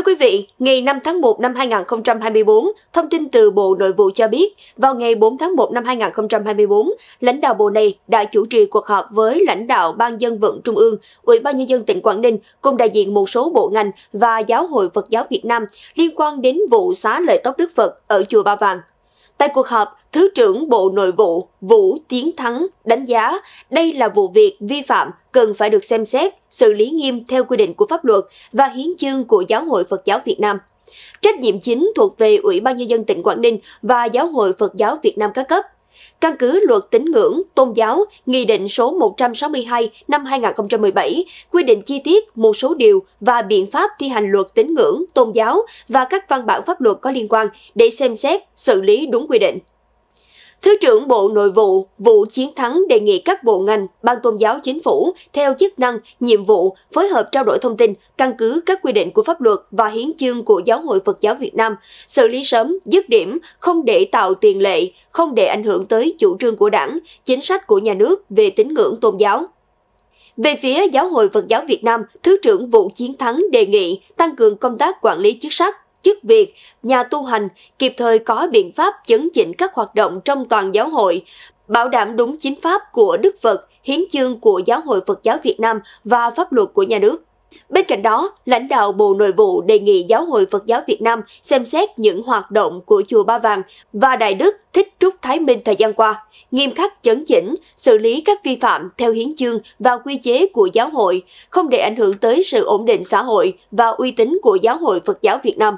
Thưa quý vị, ngày 5 tháng 1 năm 2024, thông tin từ Bộ Nội vụ cho biết, vào ngày 4 tháng 1 năm 2024, lãnh đạo Bộ này đã chủ trì cuộc họp với lãnh đạo Ban dân vận Trung ương, Ủy ban Nhân dân tỉnh Quảng Ninh cùng đại diện một số bộ ngành và Giáo hội Phật giáo Việt Nam liên quan đến vụ xá lợi tóc Đức Phật ở Chùa Ba Vàng, Tại cuộc họp, Thứ trưởng Bộ Nội vụ Vũ Tiến Thắng đánh giá đây là vụ việc vi phạm cần phải được xem xét, xử lý nghiêm theo quy định của pháp luật và hiến chương của Giáo hội Phật giáo Việt Nam. Trách nhiệm chính thuộc về Ủy ban Nhân dân tỉnh Quảng Ninh và Giáo hội Phật giáo Việt Nam các cấp Căn cứ luật tín ngưỡng, tôn giáo, Nghị định số 162 năm 2017 quy định chi tiết một số điều và biện pháp thi hành luật tín ngưỡng, tôn giáo và các văn bản pháp luật có liên quan để xem xét, xử lý đúng quy định. Thứ trưởng Bộ Nội vụ Vũ Chiến Thắng đề nghị các bộ ngành, ban tôn giáo chính phủ theo chức năng, nhiệm vụ phối hợp trao đổi thông tin, căn cứ các quy định của pháp luật và hiến chương của Giáo hội Phật giáo Việt Nam, xử lý sớm, dứt điểm, không để tạo tiền lệ, không để ảnh hưởng tới chủ trương của đảng, chính sách của nhà nước về tín ngưỡng tôn giáo. Về phía Giáo hội Phật giáo Việt Nam, Thứ trưởng Vũ Chiến Thắng đề nghị tăng cường công tác quản lý chức sắc, chức việc, nhà tu hành kịp thời có biện pháp chấn chỉnh các hoạt động trong toàn giáo hội, bảo đảm đúng chính pháp của Đức Phật, hiến chương của Giáo hội Phật giáo Việt Nam và pháp luật của nhà nước. Bên cạnh đó, lãnh đạo Bộ Nội vụ đề nghị Giáo hội Phật giáo Việt Nam xem xét những hoạt động của Chùa Ba Vàng và Đại Đức Thích Trúc Thái Minh thời gian qua, nghiêm khắc chấn chỉnh, xử lý các vi phạm theo hiến chương và quy chế của giáo hội, không để ảnh hưởng tới sự ổn định xã hội và uy tín của Giáo hội Phật giáo Việt Nam.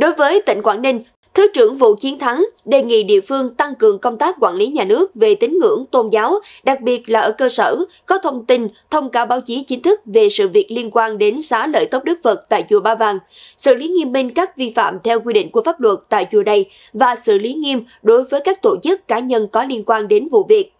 Đối với tỉnh Quảng Ninh, Thứ trưởng Vũ Chiến Thắng đề nghị địa phương tăng cường công tác quản lý nhà nước về tín ngưỡng tôn giáo, đặc biệt là ở cơ sở, có thông tin, thông cáo báo chí chính thức về sự việc liên quan đến xá lợi tốc Đức Phật tại Chùa Ba Vàng, xử lý nghiêm minh các vi phạm theo quy định của pháp luật tại chùa đây và xử lý nghiêm đối với các tổ chức cá nhân có liên quan đến vụ việc.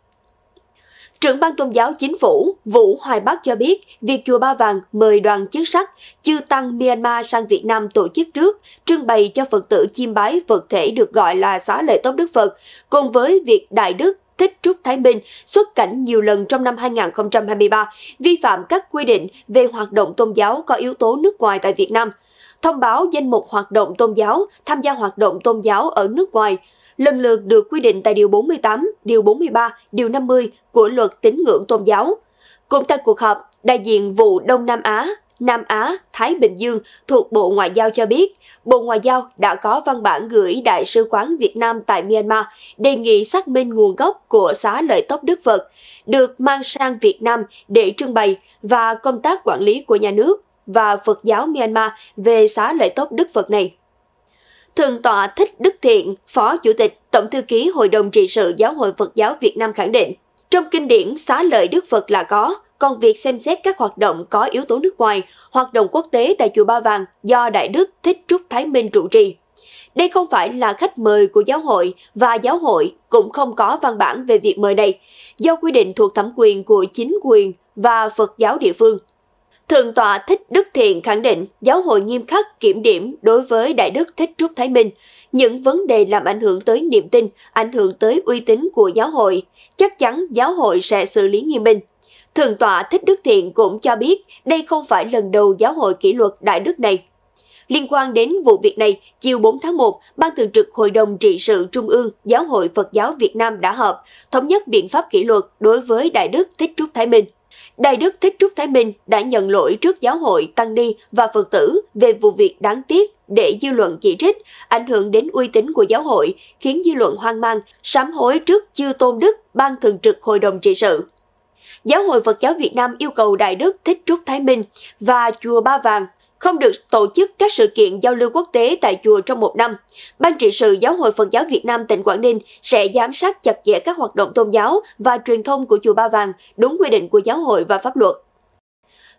Trưởng ban tôn giáo chính phủ Vũ Hoài Bắc cho biết việc Chùa Ba Vàng mời đoàn chức sắc chư tăng Myanmar sang Việt Nam tổ chức trước, trưng bày cho Phật tử chiêm bái vật thể được gọi là xá lợi tốt Đức Phật, cùng với việc Đại Đức Thích Trúc Thái Minh xuất cảnh nhiều lần trong năm 2023, vi phạm các quy định về hoạt động tôn giáo có yếu tố nước ngoài tại Việt Nam, thông báo danh mục hoạt động tôn giáo, tham gia hoạt động tôn giáo ở nước ngoài – lần lượt được quy định tại Điều 48, Điều 43, Điều 50 của Luật tín ngưỡng tôn giáo. Cũng tại cuộc họp, đại diện vụ Đông Nam Á, Nam Á, Thái Bình Dương thuộc Bộ Ngoại giao cho biết, Bộ Ngoại giao đã có văn bản gửi Đại sứ quán Việt Nam tại Myanmar đề nghị xác minh nguồn gốc của xá lợi tốc Đức Phật được mang sang Việt Nam để trưng bày và công tác quản lý của nhà nước và Phật giáo Myanmar về xá lợi tốc Đức Phật này. Thường tọa Thích Đức Thiện, Phó Chủ tịch Tổng Thư ký Hội đồng trị sự Giáo hội Phật giáo Việt Nam khẳng định, trong kinh điển xá lợi Đức Phật là có, còn việc xem xét các hoạt động có yếu tố nước ngoài, hoạt động quốc tế tại Chùa Ba Vàng do Đại Đức Thích Trúc Thái Minh trụ trì. Đây không phải là khách mời của giáo hội và giáo hội cũng không có văn bản về việc mời này, do quy định thuộc thẩm quyền của chính quyền và Phật giáo địa phương. Thượng tọa Thích Đức Thiện khẳng định giáo hội nghiêm khắc kiểm điểm đối với Đại đức Thích Trúc Thái Minh, những vấn đề làm ảnh hưởng tới niềm tin, ảnh hưởng tới uy tín của giáo hội, chắc chắn giáo hội sẽ xử lý nghiêm minh. Thượng tọa Thích Đức Thiện cũng cho biết đây không phải lần đầu giáo hội kỷ luật Đại đức này. Liên quan đến vụ việc này, chiều 4 tháng 1, Ban Thường trực Hội đồng Trị sự Trung ương Giáo hội Phật giáo Việt Nam đã họp, thống nhất biện pháp kỷ luật đối với Đại đức Thích Trúc Thái Minh. Đại đức Thích Trúc Thái Minh đã nhận lỗi trước giáo hội, tăng ni và Phật tử về vụ việc đáng tiếc để dư luận chỉ trích, ảnh hưởng đến uy tín của giáo hội, khiến dư luận hoang mang, sám hối trước chư tôn đức, ban thường trực hội đồng trị sự. Giáo hội Phật giáo Việt Nam yêu cầu Đại đức Thích Trúc Thái Minh và Chùa Ba Vàng không được tổ chức các sự kiện giao lưu quốc tế tại chùa trong một năm. Ban trị sự Giáo hội Phật giáo Việt Nam tỉnh Quảng Ninh sẽ giám sát chặt chẽ các hoạt động tôn giáo và truyền thông của chùa Ba Vàng đúng quy định của giáo hội và pháp luật.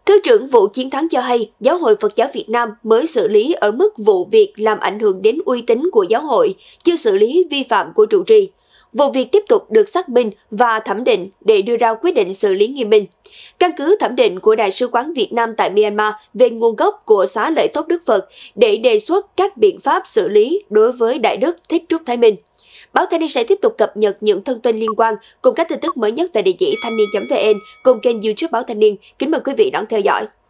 Thứ trưởng Vụ Chiến thắng cho hay, Giáo hội Phật giáo Việt Nam mới xử lý ở mức vụ việc làm ảnh hưởng đến uy tín của giáo hội, chưa xử lý vi phạm của trụ trì vụ việc tiếp tục được xác minh và thẩm định để đưa ra quyết định xử lý nghiêm minh. Căn cứ thẩm định của Đại sứ quán Việt Nam tại Myanmar về nguồn gốc của xá lợi tốt Đức Phật để đề xuất các biện pháp xử lý đối với Đại Đức Thích Trúc Thái Minh. Báo Thanh niên sẽ tiếp tục cập nhật những thông tin liên quan cùng các tin tức mới nhất tại địa chỉ thanh niên.vn cùng kênh youtube Báo Thanh niên. Kính mời quý vị đón theo dõi.